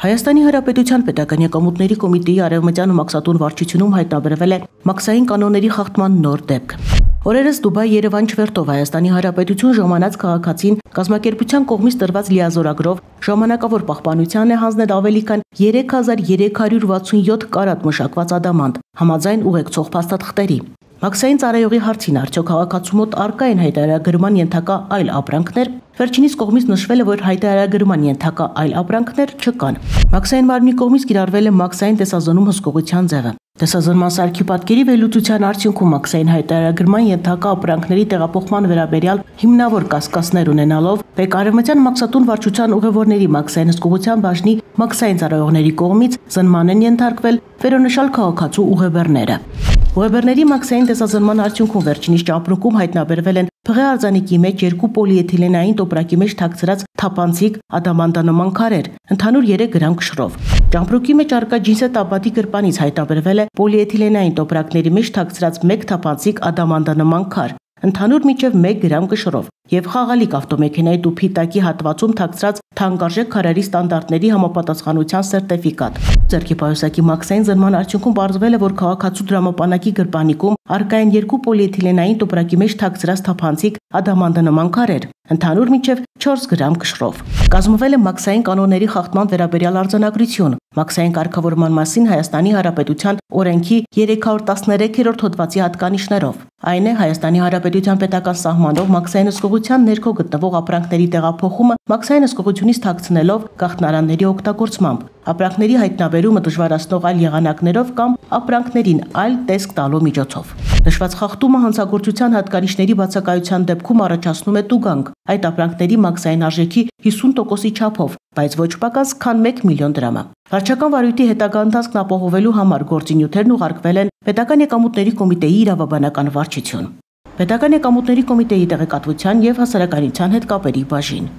Հայաստանի Հանրապետության Պետական Եկամուտների Կոմիտեի Արևմտյան Մաքսատուն վարչությունում հայտնաբերվել է մաքսային կանոնների խախտման նոր դեպք։ Օրերս Դուբայ Երևան չվերտով Հայաստանի Հանրապետություն ժամանած քաղաքացին կազմակերպության կողմից տրված լիազորագրով ժամանակավոր պահպանության է հանձնել ավելի քան 3367 կարատ մշակված ադամանդ, համաձայն ուղեկցող փաստաթղթերի։ Մաքսային ծառայողի հարցին արդյոք քաղաքացու մոտ արկա են հայտարարագրման ենթակա այլ ապրանքներ, Վերջինիս կողմից նշվել է, որ հայտարարագրման ենթակա այլ ապրանքներ չկան։ Մաքսային մարմնի կողմից կիրառվել է մաքսային տեսազոնում հսկողության ձևը։ Տեսազոնման սարքի պատկերի վերլուծության արդյունքում մաքսային հայտարարագրման ենթակա ապրանքների տեղափոխման վերաբերյալ հիմնավոր կասկածներ ունենալով Բեկարեմցյան մաքսատուն վարչության ուղևորների մաքսային հսկողության բաժնի մաքսային ծառայողների կողմից զնման են ենթարկվել վերոնշալ քաղաքացու ուղևորները։ Ուեբերների մաքսային տեսազնման արդյունքում վերջինիս ճապրուկում հայտնաբերվել են Փղե արձանիկի մեջ երկու պոլիէթիլենային տոպրակի մեջ թաքցրած թափանցիկ ադամանտանման քարեր, ընդհանուր 3 գրամ կշռով։ Ճամբրուկի մեջ արկա ջինսը տապատի գրպանից հայտնաբերվել է պոլիէթիլենային տոպրակների մեջ թաքցրած 1 թափանցիկ ադամանտանման քար, ընդհանուր միջև 1 գրամ կշռով, եւ խաղալիք ավտոմեքենայի դուփի տակի հատվածում թաքցրած թանկարժեք քարերի ստանդարտների համապատասխանության սերտիֆիկատ։ Ձերքի պայուսակի մաքսային զնման արդյունքում բարձվել է, որ քաղաքացու դրամապանակի գրպանիկում արկա են երկու պոլիէթիլենային տոպրակի մեջ թաքցրած թափանցիկ ադամանդանման քարեր, ընդհանուր միջև 4 գրամ կշռով։ Կազմվել է մաքսային կանոնների խախտման վերաբերյալ արձանագրություն։ Մաքսային կարգավորման մասին Հայաստանի Հանրապետության օրենքի 313-րդ հոդվածի հատկանիշներով։ Այն է Հայաստանի Հանրապետության պետական սահմանով մաքսային ըսկողության ներքո գտնվող ապրանքների տեղափոխումը մաքսային ըսկողությունից թաքցնելով գաղտնարանների օգտագործմամբ, ապրանքների հայտնաբերումը վերաբերումը դժվարացնող այլ եղանակներով կամ ապրանքներին այլ տեսք տալու միջոցով։ Նշված խախտումը հանցագործության հատկանիշների բացակայության դեպքում առաջացնում է տուգանք այդ ապրանքների մաքսային արժեքի 50%-ի չափով, բայց ոչ պակաս քան 1 միլիոն դրամա։ Վարչական վարույթի հետագա ընթացքն ապահովելու համար գործինյութերն ուղարկվել են Պետական եկամուտների կոմիտեի իրավաբանական վարչություն։ Պետական եկամուտների կոմիտեի տեղեկատվության եւ հասարականության հետ կապերի բաժին։